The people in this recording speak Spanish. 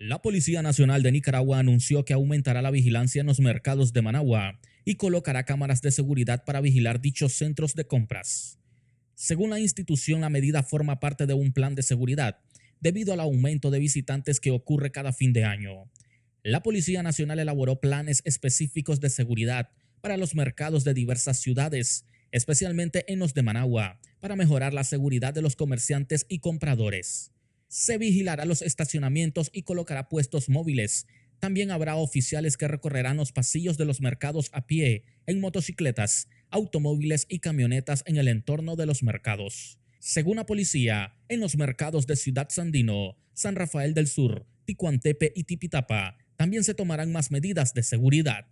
La Policía Nacional de Nicaragua anunció que aumentará la vigilancia en los mercados de Managua y colocará cámaras de seguridad para vigilar dichos centros de compras. Según la institución, la medida forma parte de un plan de seguridad debido al aumento de visitantes que ocurre cada fin de año. La Policía Nacional elaboró planes específicos de seguridad para los mercados de diversas ciudades, especialmente en los de Managua, para mejorar la seguridad de los comerciantes y compradores se vigilará los estacionamientos y colocará puestos móviles. También habrá oficiales que recorrerán los pasillos de los mercados a pie, en motocicletas, automóviles y camionetas en el entorno de los mercados. Según la policía, en los mercados de Ciudad Sandino, San Rafael del Sur, Ticuantepe y Tipitapa, también se tomarán más medidas de seguridad.